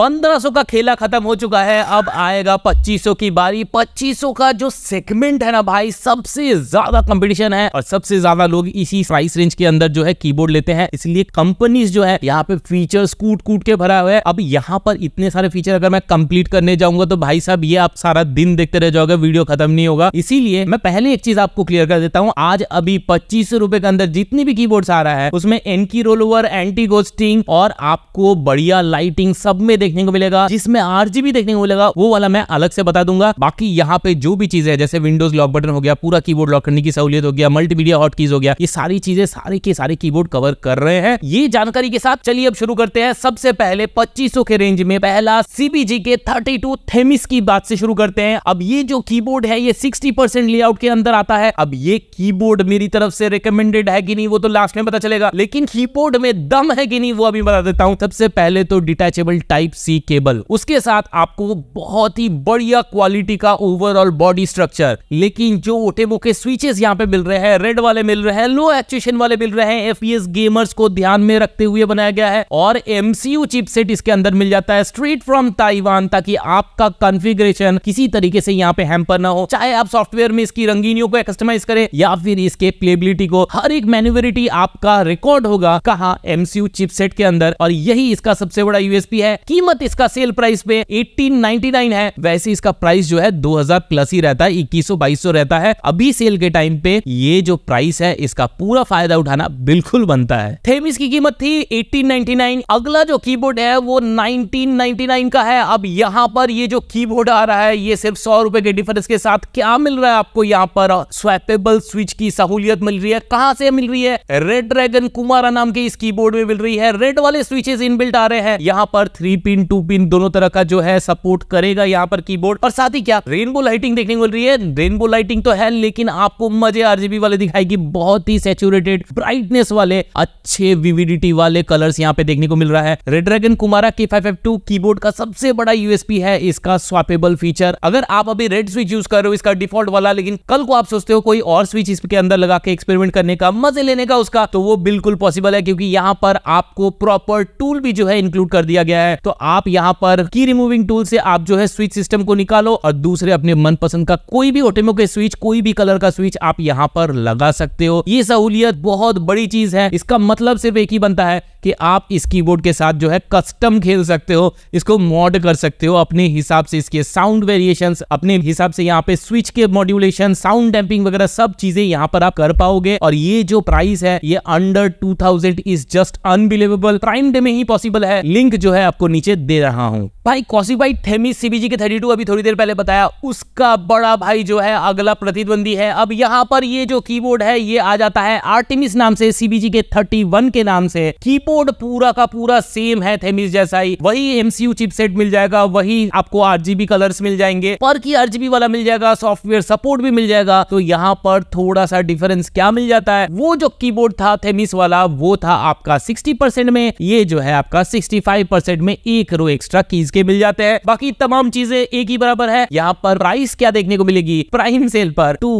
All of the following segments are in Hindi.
1500 का खेला खत्म हो चुका है अब आएगा 2500 की बारी 2500 का जो सेगमेंट है ना भाई सबसे ज्यादा कंपटीशन है और सबसे ज्यादा लोग इसी प्राइस रेंज के अंदर जो है कीबोर्ड लेते हैं इसलिए कंपनीज जो है यहाँ पे फीचर्स कूट कूट के भरा हुआ है अब यहाँ पर इतने सारे फीचर अगर मैं कंप्लीट करने जाऊंगा तो भाई साहब ये आप सारा दिन देखते रह जाओगे वीडियो खत्म नहीं होगा इसीलिए मैं पहले एक चीज आपको क्लियर कर देता हूँ आज अभी पच्चीस रुपए के अंदर जितनी भी की आ रहा है उसमें N key rollover anti ghosting और आपको बढ़िया लाइटिंग सब में देख देखने को मिलेगा जिसमें आरजीबी देखने को मिलेगा वो वाला मैं अलग से बता दूंगा बाकी यहाँ पे जो भी चीजें जैसे विंडोज लॉक बटन हो गया पूरा की लॉक करने की सहूलियत हो गया मल्टीमीडिया हॉट कीज हो गया ये सारी चीजें सारे के सारे की कवर कर रहे हैं ये जानकारी के साथ चलिए अब शुरू करते हैं सबसे पहले पच्चीस के रेंज में पहला सीबीजी के थर्टी टू थेमिस की बात से शुरू करते हैं अब ये जो कीबोर्ड है ये सिक्सटी परसेंट लेआउट के अंदर आता है अब ये कीबोर्ड मेरी तरफ से रिकमेंडेड है कि नहीं वो तो लास्ट में पता चलेगा लेकिन कीबोर्ड में दम है कि नहीं वो अभी बता देता हूं सबसे पहले तो डिटेचेबल टाइप सी केबल उसके साथ आपको बहुत ही बढ़िया क्वालिटी का ओवरऑल बॉडी स्ट्रक्चर लेकिन जो ओटेबो के स्विचेस यहाँ पे मिल रहे हैं रेड वाले मिल रहे हैं लो एक्चुएशन वाले मिल रहे हैं एफ गेमर्स को ध्यान में रखते हुए बनाया गया है और एमसीयू चिपसेट इसके अंदर मिल जाता है स्ट्रीट फ्रॉम ताइवान ताकि आपका कॉन्फ़िगरेशन किसी तरीके से यहाँ पे हैम्पर ना हो चाहे आप सॉफ्टवेयर में इसकी रंगीनियों को कस्टमाइज करें या फिर इसके प्लेबिलिटी को हर एक मैन्यूवरिटी आपका रिकॉर्ड होगा कहा एमसीयू चिपसेट के अंदर और यही इसका सबसे बड़ा यूएसपी है कि कीमत इसका सेल प्राइस पे 1899 है वैसे इसका प्राइस जो है 2000 प्लस ही रहता है इक्कीसो बाईस रहता है अभी सेल के टाइम पे ये जो प्राइस है इसका पूरा फायदा उठाना बिल्कुल बनता है थेमिस की कीमत थी 1899 अगला जो कीबोर्ड है वो 1999 का है अब यहाँ पर ये जो कीबोर्ड आ रहा है ये सिर्फ सौ रुपए के डिफरेंस के साथ क्या मिल रहा है आपको यहाँ पर स्वेपेबल स्विच की सहूलियत मिल रही है कहाँ से मिल रही है रेड ड्रैगन कुमारा नाम के इस कीबोर्ड में मिल रही है रेड वाले स्विचेस इनबिल्ट आ रहे हैं यहाँ पर थ्री पिन टू पिन दोनों तरह का जो है सपोर्ट करेगा यहाँ पर कीबोर्ड और साथ ही क्या रेनबो लाइटिंग देखने को मिल रही है रेनबो लाइटिंग तो है लेकिन आपको मजे आरजीबी वाले दिखाएगी बहुत ही सेचुरेटेड ब्राइटनेस वाले अच्छे विविडिटी वाले कलर्स यहाँ पे देखने को मिल रहा है रेड ड्रैगन कुमारा के फाइव कीबोर्ड का सबसे बड़ा यूएसपी है इसका स्वापेबल फीचर अगर आप अभी रेड स्विच यूज कर रहे हो इसका डिफॉल्ट वाला लेकिन कल को आप सोचते हो कोई और स्विच इसके अंदर लगा के एक्सपेरिमेंट करने का मजे लेने का उसका तो वो बिल्कुल पॉसिबल है क्योंकि यहाँ पर आपको प्रॉपर टूल भी जो है इंक्लूड कर दिया गया है तो आप यहाँ पर की रिमूविंग टूल से आप जो है स्विच सिस्टम को निकालो और दूसरे अपने मनपसंद का कोई भी ओटेमो के स्विच कोई भी कलर का स्विच आप यहाँ पर लगा सकते हो ये सहूलियत बहुत बड़ी चीज है इसका मतलब सिर्फ एक ही बनता है कि आप इस कीबोर्ड के साथ जो है कस्टम खेल सकते हो इसको मॉड कर सकते हो अपने हिसाब से इसके साउंड वेरिएशन अपने हिसाब से यहाँ पे स्विच के मॉड्यूलेशन साउंड डैम्पिंग वगैरह सब चीजें यहाँ पर आप कर पाओगे और ये जो प्राइस है ये under two thousand is just unbelievable prime day में ही पॉसिबल है लिंक जो है आपको नीचे दे रहा हूँ भाई कॉसिबाई थेमी सीबीजी के थर्टी अभी थोड़ी देर पहले बताया उसका बड़ा भाई जो है अगला प्रतिद्वंदी है अब यहाँ पर ये जो कीबोर्ड है ये आ जाता है आर्टिमिस नाम से सीबीजी के वन के नाम से की आईपोड पूरा का पूरा सेम है थेमिस जैसा ही वही एमसीयू चिपसेट मिल जाएगा वही आपको आरजीबी कलर्स मिल जाएंगे पर की आरजीबी वाला मिल जाएगा सॉफ्टवेयर सपोर्ट भी मिल जाएगा तो यहाँ पर थोड़ा सा डिफरेंस क्या मिल जाता है वो जो कीबोर्ड था थेमिस वाला वो था आपका सिक्सटी में ये जो है आपका सिक्सटी में एक रो एक्स्ट्रा कीज के मिल जाते हैं बाकी तमाम चीजें एक ही बराबर है यहाँ पर प्राइस क्या देखने को मिलेगी प्राइम सेल पर टू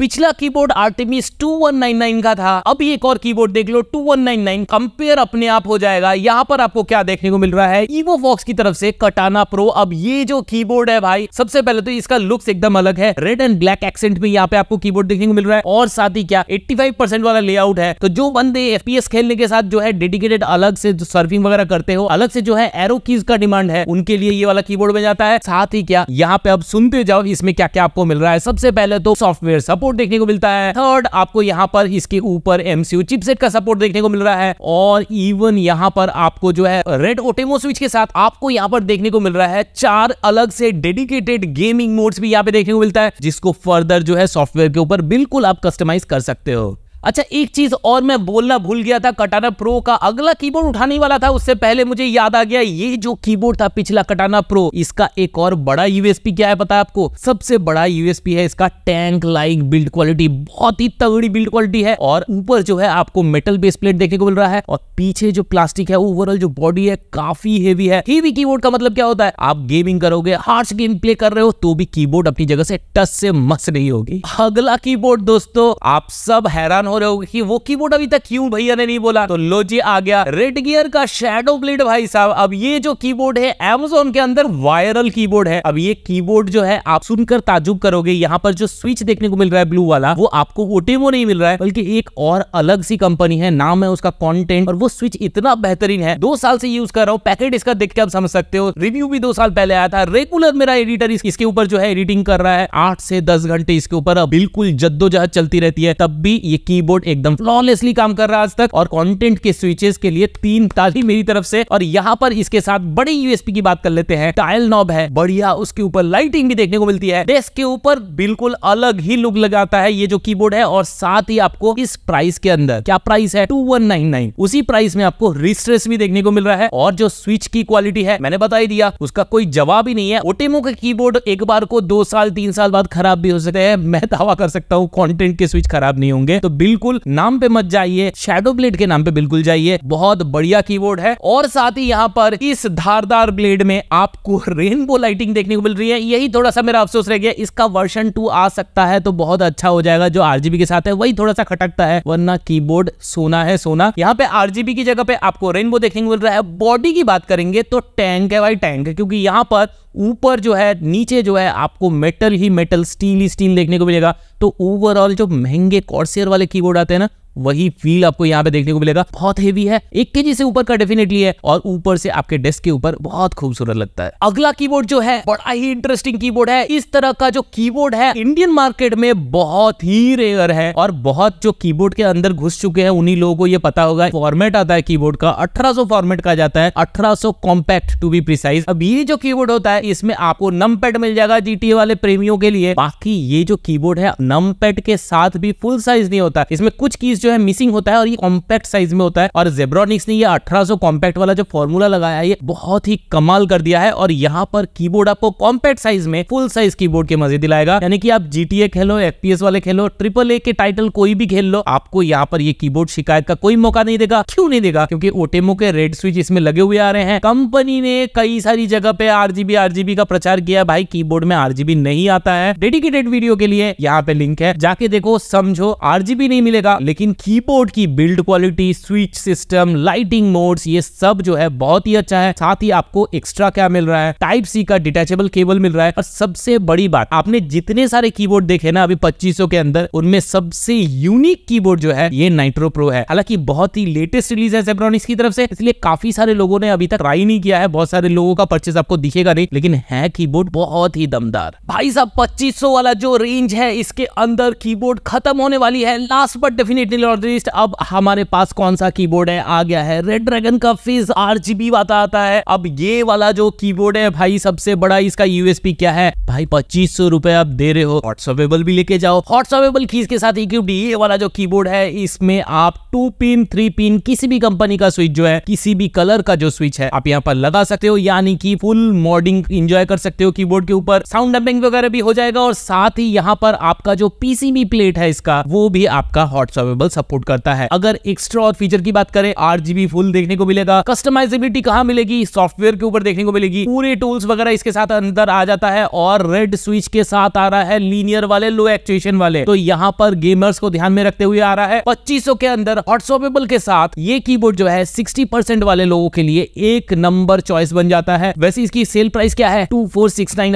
पिछला कीबोर्ड आर्टिमिस 2199 का था अब एक और कीबोर्ड देख लो 2199 का कंपेयर अपने आप हो जाएगा यहाँ पर आपको क्या देखने को मिल रहा है ईवो फॉक्स की तरफ से कटाना प्रो अब ये जो कीबोर्ड है भाई सबसे पहले तो इसका लुक्स एकदम अलग है रेड एंड ब्लैक एक्सेंट में यहाँ पे आपको कीबोर्ड देखने को मिल रहा है और साथ ही क्या 85% वाला लेआउट है तो जो बंदे एफपीएस खेलने के साथ जो है डेडिकेटेड अलग से जो सर्फिंग वगैरह करते हो अलग से जो है एरो कीज का डिमांड है उनके लिए ये वाला कीबोर्ड में जाता है साथ ही क्या यहाँ पे अब सुनते जाओ इसमें क्या क्या आपको मिल रहा है सबसे पहले तो सॉफ्टवेयर सपोर्ट देखने को मिलता है थर्ड आपको यहाँ पर इसके ऊपर एमसीयू चिपसेट का सपोर्ट देखने को मिल रहा है और इवन यहाँ पर आपको जो है रेड ओटेमो स्विच के साथ आपको यहाँ पर देखने को मिल रहा है चार अलग से डेडिकेटेड गेमिंग मोड्स भी यहाँ पे देखने को मिलता है जिसको फर्दर जो है सॉफ्टवेयर के ऊपर बिल्कुल आप कस्टमाइज कर सकते हो अच्छा एक चीज और मैं बोलना भूल गया था कटाना प्रो का अगला कीबोर्ड उठाने वाला था उससे पहले मुझे याद आ गया ये जो कीबोर्ड था पिछला कटाना प्रो इसका एक और बड़ा यूएसपी क्या है पता है आपको सबसे बड़ा यूएसपी है इसका टैंक लाइक बिल्ड क्वालिटी बहुत ही तगड़ी बिल्ड क्वालिटी है और ऊपर जो है आपको मेटल बेस प्लेट देखने को मिल रहा है और पीछे जो प्लास्टिक है ओवरऑल जो बॉडी है काफी हेवी है हेवी कीबोर्ड का मतलब क्या होता है आप गेमिंग करोगे हार्ड गेम प्ले कर रहे हो तो भी कीबोर्ड अपनी जगह से टच से मस नहीं होगी अगला कीबोर्ड दोस्तों आप सब हैरान हो रहे हो कि वो कीबोर्ड अभी तक क्यों भैया ने नहीं बोला तो लो जी आ गया रेड गियर का शेडो ब्लेड भाई साहब अब ये जो कीबोर्ड है एमेजोन के अंदर वायरल कीबोर्ड है अब ये कीबोर्ड जो है आप सुनकर ताजुब करोगे यहाँ पर जो स्विच देखने को मिल रहा है ब्लू वाला वो आपको ओटेमो नहीं मिल रहा है बल्कि एक और अलग सी कंपनी है नाम है उसका कॉन्टेंट और वो स्विच इतना बेहतरीन है दो साल से यूज कर रहा हूँ पैकेट इसका देख के आप समझ सकते हो रिव्यू भी दो साल पहले आया था रेगुलर मेरा एडिटर इसके ऊपर जो है एडिटिंग कर रहा है आठ से दस घंटे इसके ऊपर बिल्कुल जद्दोजहद चलती रहती है तब भी ये की कीबोर्ड एकदम फ्लॉलेसली काम कर रहा है आज तक और कंटेंट के स्विचेस के लिए तीन ताली मेरी तरफ से और यहाँ पर इसके साथ बड़े यूएसपी की बात कर लेते हैं टाइल नॉब है बढ़िया उसके ऊपर लाइटिंग भी देखने को मिलती है डेस्क के ऊपर बिल्कुल अलग ही लुक लगाता है ये जो की है और साथ ही आपको इस प्राइस के अंदर क्या प्राइस है टू उसी प्राइस में आपको रिस्ट्रेस भी देखने को मिल रहा है और जो स्विच की क्वालिटी है मैंने बता ही दिया उसका कोई जवाब ही नहीं है ओटेमो का कीबोर्ड एक बार को दो साल तीन साल बाद खराब भी हो सकते हैं मैं दावा कर सकता हूँ कॉन्टेंट के स्विच खराब नहीं होंगे तो बिल्कुल बिल्कुल नाम पे मत जाइए शेडो ब्लेड के नाम पे बिल्कुल जाइए बहुत बढ़िया कीबोर्ड है और साथ ही यहाँ पर इस धारदार ब्लेड में आपको रेनबो लाइटिंग देखने को मिल रही है यही थोड़ा सा मेरा अफसोस रह गया इसका वर्षन टू आ सकता है तो बहुत अच्छा हो जाएगा जो आरजीबी के साथ है वही थोड़ा सा खटकता है वरना कीबोर्ड सोना है सोना यहाँ पे आरजीबी की जगह पे आपको रेनबो देखने को मिल रहा है बॉडी की बात करेंगे तो टैंक है भाई टैंक है क्योंकि यहाँ पर ऊपर जो है नीचे जो है आपको मेटल ही मेटल स्टील ही स्टील देखने को मिलेगा तो ओवरऑल जो महंगे कॉर्सियर वाले कीबोर्ड आते हैं ना वही फील आपको यहाँ पे देखने को मिलेगा बहुत हेवी है एक के जी से ऊपर का डेफिनेटली है और ऊपर से आपके डेस्क के ऊपर बहुत खूबसूरत लगता है अगला कीबोर्ड जो है बड़ा ही इंटरेस्टिंग कीबोर्ड है इस तरह का जो कीबोर्ड है इंडियन मार्केट में बहुत ही रेयर है और बहुत जो कीबोर्ड के अंदर घुस चुके हैं उन्हीं लोगों को ये पता होगा फॉर्मेट आता है कीबोर्ड का अठारह फॉर्मेट का जाता है अठारह कॉम्पैक्ट टू बी प्रिसाइज अब ये जो कीबोर्ड होता है इसमें आपको नम मिल जाएगा जीटीए वाले प्रेमियों के लिए बाकी ये जो कीबोर्ड है नम के साथ भी फुल साइज नहीं होता इसमें कुछ कीज जो है मिसिंग होता है और ये कॉम्पैक्ट साइज में होता है और जेब्रॉनिक्स ने ये 1800 कॉम्पैक्ट वाला जो फॉर्मूला लगाया है ये बहुत ही कमाल कर दिया है और यहाँ पर कीबोर्ड आपको कॉम्पैक्ट साइज में फुल साइज कीबोर्ड के मजे दिलाएगा यानी कि आप जीटीए खेलो एफपीएस वाले खेलो ट्रिपल ए के टाइटल कोई भी खेल लो आपको यहाँ पर ये कीबोर्ड शिकायत का कोई मौका नहीं देगा क्यों नहीं देगा क्योंकि ओटेमो के रेड स्विच इसमें लगे हुए आ रहे हैं कंपनी ने कई सारी जगह पे आरजीबी आरजीबी का प्रचार किया भाई कीबोर्ड में आरजीबी नहीं आता है डेडिकेटेड वीडियो के लिए यहाँ पे लिंक है जाके देखो समझो आरजीबी नहीं मिलेगा लेकिन लेकिन कीबोर्ड की build quality switch system lighting modes ये सब जो है बहुत ही अच्छा है साथ ही आपको एक्स्ट्रा क्या मिल रहा है टाइप सी का डिटेचेबल केबल मिल रहा है और सबसे बड़ी बात आपने जितने सारे कीबोर्ड देखे ना अभी पच्चीस के अंदर उनमें सबसे यूनिक कीबोर्ड जो है ये नाइट्रो प्रो है हालांकि बहुत ही लेटेस्ट रिलीज है सेब्रॉनिक्स की तरफ से इसलिए काफी सारे लोगों ने अभी तक ट्राई नहीं किया है बहुत सारे लोगों का परचेस आपको दिखेगा नहीं लेकिन है कीबोर्ड बहुत ही दमदार भाई साहब 2500 वाला जो रेंज है इसके अंदर कीबोर्ड खत्म होने वाली है लास्ट बट डेफिनेटली लॉर्डरिस्ट अब हमारे पास कौन सा कीबोर्ड है आ गया है रेड ड्रैगन का फिज जीबी वाला आता है अब ये वाला जो कीबोर्ड है भाई सबसे बड़ा इसका यूएसपी क्या है भाई पच्चीस सौ रुपए आप दे रहे हो हॉटसॉपेबल भी लेके जाओ हॉटसॉपेबल कीज के साथ ये वाला जो कीबोर्ड है इसमें आप टू पिन थ्री पिन किसी भी कंपनी का स्विच जो है किसी भी कलर का जो स्विच है आप यहाँ पर लगा सकते हो यानी कि फुल मॉडिंग इंजॉय कर सकते हो कीबोर्ड के ऊपर साउंड डंपिंग वगैरह भी हो जाएगा और साथ ही यहाँ पर आपका जो पीसीबी प्लेट है इसका वो भी आपका हॉटसॉपेबल सपोर्ट करता है अगर एक्स्ट्रा और फीचर की बात करें आठ फुल देखने को मिलेगा कस्टमाइजेबिलिटी कहाँ मिलेगी सॉफ्टवेयर के ऊपर देखने को मिलेगी पूरे टूल्स वगैरह इसके साथ अंदर आ जाता है और रेड स्विच के साथ आ रहा है लीनियर वाले लो एक्चुएशन वाले तो यहाँ पर गेमर्स को ध्यान में रखते हुए आ रहा है पच्चीस के अंदर हॉटसॉपेबल के साथ ये कीबोर्ड जो है सिक्सटी वाले लोगों के लिए एक नंबर चॉइस बन जाता है वैसे इसकी सेल प्राइस क्या है टू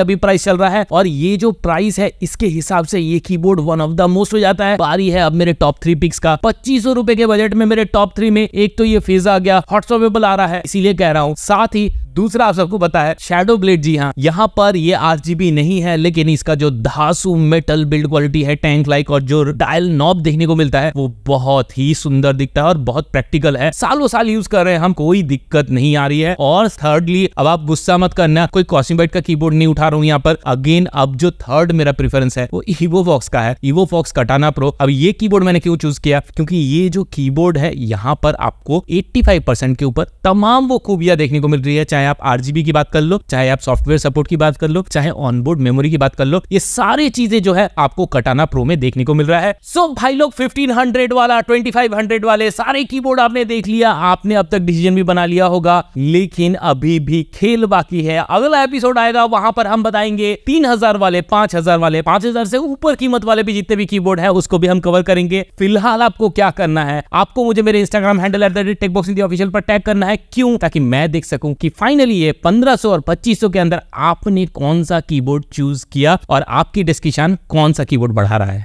अभी प्राइस चल रहा है और ये जो प्राइस है इसके हिसाब से ये keyboard one of the most हो जाता है बारी है अब मेरे टॉप थ्री पिक्स का पच्चीस रुपए के बजट में मेरे टॉप थ्री में एक तो ये फेज आ गया हॉटसॉपेबल आ रहा है इसीलिए कह रहा हूँ साथ ही दूसरा आप सबको पता है शेडो ब्लेड जी हाँ यहाँ पर ये आर नहीं है लेकिन इसका जो धासु मेटल बिल्ड क्वालिटी है टैंक लाइक और जो डायल नॉब देखने को मिलता है वो बहुत ही सुंदर दिखता है और बहुत प्रैक्टिकल है सालों साल यूज कर रहे हैं हम कोई दिक्कत नहीं आ रही है और थर्डली अब आप गुस्सा मत करना कोई कॉसिम्बाइट का कीबोर्ड नहीं उठा रहा हूँ यहाँ पर अगेन अब जो थर्ड मेरा प्रेफरेंस है वो इवो फॉक्स का है इवो फॉक्स कटाना प्रो अब ये कीबोर्ड मैंने क्यों चूज किया क्योंकि ये जो कीबोर्ड है यहाँ पर आपको एट्टी के ऊपर तमाम वो खूबियां देखने को मिल रही है चाहे चाहे आप आर की बात कर लो चाहे आप सॉफ्टवेयर सपोर्ट की बात कर लो चाहे ऑनबोर्ड मेमोरी की बात कर लो ये सारी चीजें जो है आपको कटाना प्रो में देखने को मिल रहा है सो so, भाई लोग फिफ्टीन हंड्रेड वाला ट्वेंटी फाइव हंड्रेड वाले सारे की बोर्ड आपने देख लिया आपने अब तक डिसीजन भी बना लिया होगा लेकिन अभी भी खेल बाकी है अगला एपिसोड आएगा वहां पर हम बताएंगे तीन हजार वाले पांच हजार वाले पांच हजार से ऊपर कीमत वाले भी जितने भी की बोर्ड है उसको भी हम कवर करेंगे फिलहाल आपको क्या करना है आपको मुझे मेरे Instagram handle at the rate techbox India official पर टैग करना है क्यों ताकि मैं देख सकूं कि फाइन फाइनली ये 1500 और 2500 के अंदर आपने कौन सा कीबोर्ड चूज किया और आपकी डिस्किशान कौन सा कीबोर्ड बढ़ा रहा है